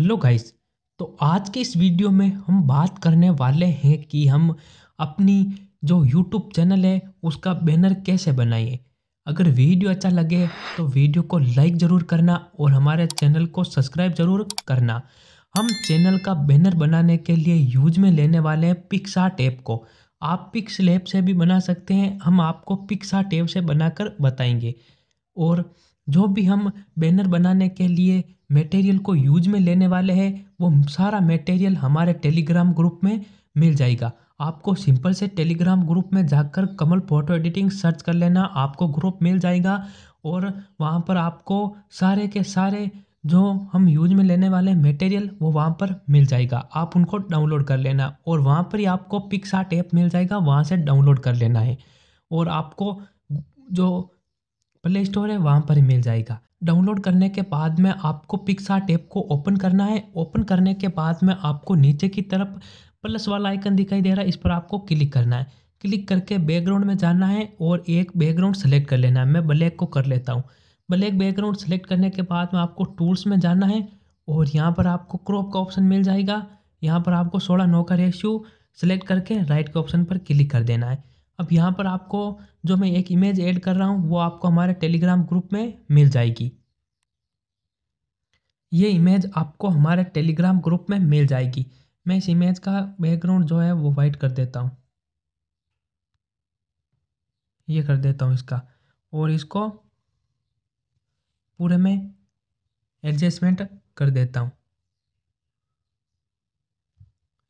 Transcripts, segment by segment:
hello guys तो आज के इस वीडियो में हम बात करने वाले हैं कि हम अपनी जो यूट्यूब चैनल है उसका बैनर कैसे बनाएं अगर वीडियो अच्छा लगे तो वीडियो को लाइक ज़रूर करना और हमारे चैनल को सब्सक्राइब ज़रूर करना हम चैनल का बैनर बनाने के लिए यूज में लेने वाले हैं पिक्सार्ट ऐप को आप पिक्स लैब से भी बना सकते हैं हम आपको पिक्सार्ट ऐप से बनाकर बताएंगे और जो भी हम बैनर बनाने के लिए मेटेरियल को यूज में लेने वाले हैं वो सारा मेटेरियल हमारे टेलीग्राम ग्रुप में मिल जाएगा आपको सिंपल से टेलीग्राम ग्रुप में जाकर कमल फोटो एडिटिंग सर्च कर लेना आपको ग्रुप मिल जाएगा और वहाँ पर आपको सारे के सारे जो हम यूज में लेने वाले मटेरियल वो वहाँ पर मिल जाएगा आप उनको डाउनलोड कर लेना और वहाँ पर ही आपको पिक्सार्ट ऐप मिल जाएगा वहाँ से डाउनलोड कर लेना है और आपको जो प्ले स्टोर है वहाँ पर मिल जाएगा डाउनलोड करने के बाद में आपको पिक्सा टेप को ओपन करना है ओपन करने के बाद में आपको नीचे की तरफ प्लस वाला आइकन दिखाई दे रहा है इस पर आपको क्लिक करना है क्लिक करके बैकग्राउंड में जाना है और एक बैकग्राउंड सेलेक्ट कर लेना है मैं ब्लैक को कर लेता हूँ ब्लैक बैकग्राउंड सेलेक्ट करने के बाद में आपको टूल्स में जाना है और यहाँ पर आपको क्रॉप का ऑप्शन मिल जाएगा यहाँ पर आपको सोलह नौ का रेशियो सेलेक्ट करके राइट के ऑप्शन पर क्लिक कर देना है अब यहाँ पर आपको जो मैं एक इमेज ऐड कर रहा हूँ वो आपको हमारे टेलीग्राम ग्रुप में मिल जाएगी ये इमेज आपको हमारे टेलीग्राम ग्रुप में मिल जाएगी मैं इस इमेज का बैकग्राउंड जो है वो वाइट कर देता हूँ ये कर देता हूँ इसका और इसको पूरे में एडजस्टमेंट कर देता हूँ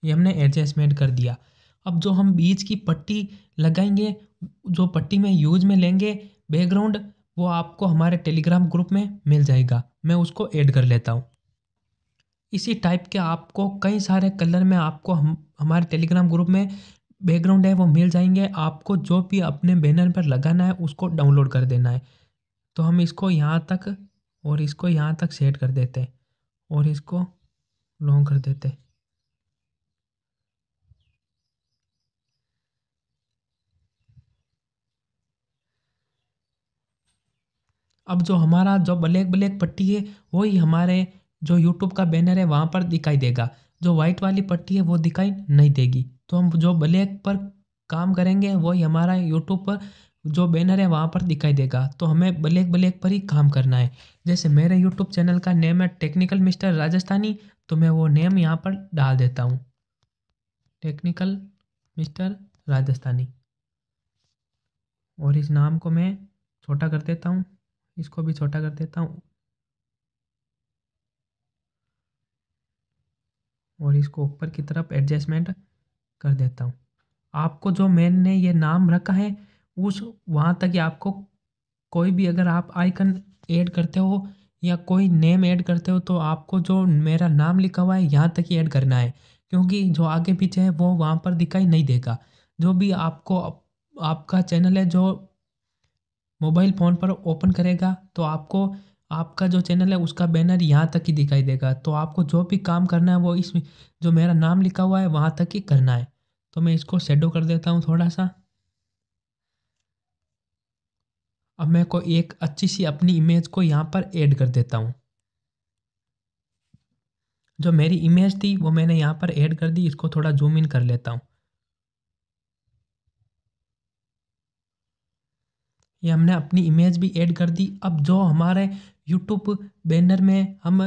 ये हमने एडजस्टमेंट कर दिया अब जो हम बीच की पट्टी लगाएंगे जो पट्टी में यूज में लेंगे बैकग्राउंड वो आपको हमारे टेलीग्राम ग्रुप में मिल जाएगा मैं उसको ऐड कर लेता हूँ इसी टाइप के आपको कई सारे कलर में आपको हम हमारे टेलीग्राम ग्रुप में बैकग्राउंड है वो मिल जाएंगे आपको जो भी अपने बैनर पर लगाना है उसको डाउनलोड कर देना है तो हम इसको यहाँ तक और इसको यहाँ तक सेट कर देते हैं और इसको लॉन्ग कर देते हैं अब जो हमारा जो ब्लैक ब्लैक पट्टी है वही हमारे जो यूट्यूब का बैनर है वहाँ पर दिखाई देगा जो वाइट वाली पट्टी है वो दिखाई नहीं देगी तो हम जो ब्लैक पर काम करेंगे वही हमारा यूट्यूब पर जो बैनर है वहाँ पर दिखाई देगा तो हमें ब्लैक ब्लैक पर ही काम करना है जैसे मेरे यूट्यूब चैनल का नेम है टेक्निकल मिस्टर राजस्थानी तो मैं वो नेम यहाँ पर डाल देता हूँ टेक्निकल मिस्टर राजस्थानी और इस नाम को मैं छोटा कर देता हूँ इसको भी छोटा कर देता हूँ और इसको ऊपर की तरफ एडजस्टमेंट कर देता हूँ आपको जो मैंने ये नाम रखा है उस वहाँ तक आपको कोई भी अगर आप आइकन ऐड करते हो या कोई नेम ऐड करते हो तो आपको जो मेरा नाम लिखा हुआ है यहाँ तक ही ऐड करना है क्योंकि जो आगे पीछे है वो वहाँ पर दिखाई नहीं देगा जो भी आपको आपका चैनल है जो मोबाइल फ़ोन पर ओपन करेगा तो आपको आपका जो चैनल है उसका बैनर यहाँ तक ही दिखाई देगा तो आपको जो भी काम करना है वो इस जो मेरा नाम लिखा हुआ है वहाँ तक ही करना है तो मैं इसको शेडो कर देता हूँ थोड़ा सा अब मैं को एक अच्छी सी अपनी इमेज को यहाँ पर ऐड कर देता हूँ जो मेरी इमेज थी वो मैंने यहाँ पर ऐड कर दी इसको थोड़ा जूम इन कर लेता हूँ ये हमने अपनी इमेज भी ऐड कर दी अब जो हमारे यूट्यूब बैनर में हम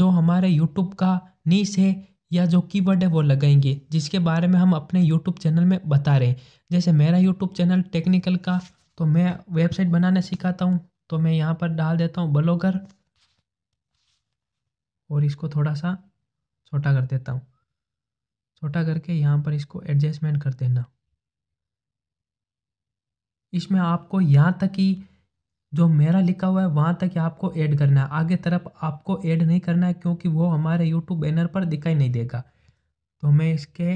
जो हमारे यूट्यूब का नीस है या जो कीवर्ड है वो लगाएंगे जिसके बारे में हम अपने यूट्यूब चैनल में बता रहे हैं जैसे मेरा यूट्यूब चैनल टेक्निकल का तो मैं वेबसाइट बनाना सिखाता हूँ तो मैं यहाँ पर डाल देता हूँ ब्लॉगर और इसको थोड़ा सा छोटा कर देता हूँ छोटा करके यहाँ पर इसको एडजस्टमेंट कर देना इसमें आपको यहाँ तक ही जो मेरा लिखा हुआ है वहाँ तक आपको ऐड करना है आगे तरफ आपको ऐड नहीं करना है क्योंकि वो हमारे यूट्यूब बैनर पर दिखाई नहीं देगा तो मैं इसके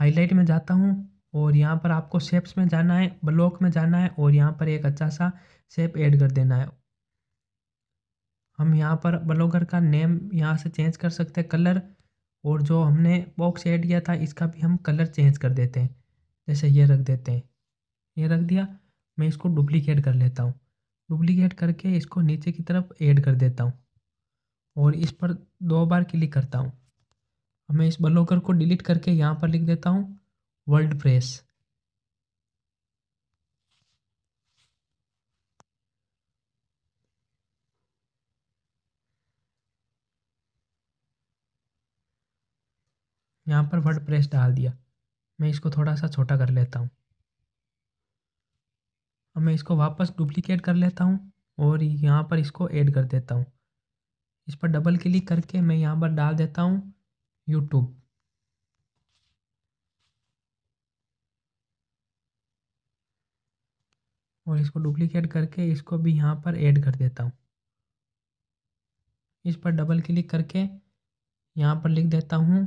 हाईलाइट में जाता हूँ और यहाँ पर आपको शेप्स में जाना है ब्लॉक में जाना है और यहाँ पर एक अच्छा सा शेप ऐड कर देना है हम यहाँ पर ब्लॉगर का नेम यहाँ से चेंज कर सकते हैं कलर और जो हमने बॉक्स ऐड किया था इसका भी हम कलर चेंज कर देते हैं जैसे ये रख देते हैं ये रख दिया मैं इसको डुप्लीकेट कर लेता हूँ डुप्लीकेट करके इसको नीचे की तरफ ऐड कर देता हूँ और इस पर दो बार क्लिक करता हूँ मैं इस ब्लॉकर को डिलीट करके यहाँ पर लिख देता हूँ वर्ल्ड प्रेस यहाँ पर वर्ड प्रेस डाल दिया मैं इसको थोड़ा सा छोटा कर लेता हूँ अब मैं इसको वापस डुप्लीकेट कर लेता हूँ और यहाँ पर इसको ऐड कर देता हूँ इस पर डबल क्लिक करके मैं यहाँ पर डाल देता हूँ यूट्यूब और इसको डुप्लीकेट करके इसको भी यहाँ पर ऐड कर देता हूँ इस पर डबल क्लिक करके यहाँ पर लिख देता हूँ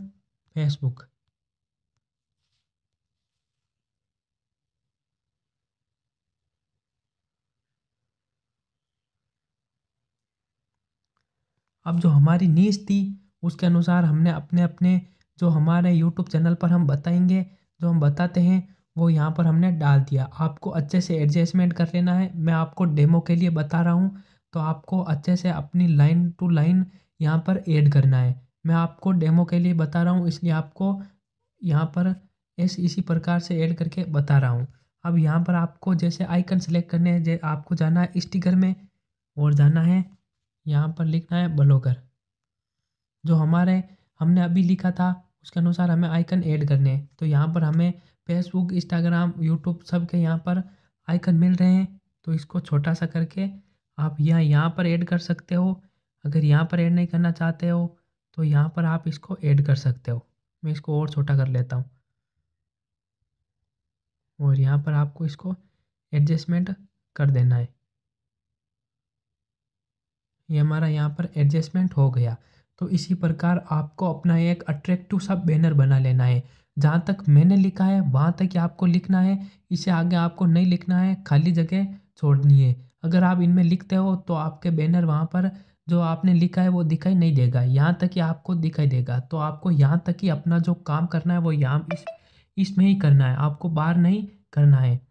फेसबुक अब जो हमारी नीच थी उसके अनुसार हमने अपने अपने जो हमारे यूट्यूब चैनल पर हम बताएंगे जो हम बताते हैं वो यहाँ पर हमने डाल दिया आपको अच्छे से एडजस्टमेंट कर लेना है मैं आपको डेमो के लिए बता रहा हूँ तो आपको अच्छे से अपनी लाइन टू लाइन यहाँ पर ऐड करना है मैं आपको डेमो के लिए बता रहा हूँ इसलिए आपको यहाँ पर इस इसी प्रकार से ऐड करके बता रहा हूँ अब यहाँ पर आपको जैसे आइकन सेलेक्ट करने हैं आपको जाना है स्टिकर में और जाना है यहाँ पर लिखना है ब्लॉगर जो हमारे हमने अभी लिखा था उसके अनुसार हमें आइकन ऐड करने हैं तो यहाँ पर हमें फेसबुक इंस्टाग्राम यूट्यूब सब के यहाँ पर आइकन मिल रहे हैं तो इसको छोटा सा करके आप यह यहाँ पर ऐड कर सकते हो अगर यहाँ पर ऐड नहीं करना चाहते हो तो यहाँ पर आप इसको ऐड कर सकते हो मैं इसको और छोटा कर लेता हूँ और यहाँ पर आपको इसको एडजस्टमेंट कर देना है ये हमारा यहाँ पर एडजस्टमेंट हो गया तो इसी प्रकार आपको अपना एक अट्रैक्टिव सा बैनर बना लेना है जहाँ तक मैंने लिखा है वहाँ तक आपको लिखना है इसे आगे आपको नहीं लिखना है खाली जगह छोड़नी है अगर आप इनमें लिखते हो तो आपके बैनर वहाँ पर जो आपने लिखा है वो दिखाई नहीं देगा यहाँ तक ही आपको दिखाई देगा तो आपको यहाँ तक ही अपना जो काम करना है वो यहाँ इस इसमें ही करना है आपको बाहर नहीं करना है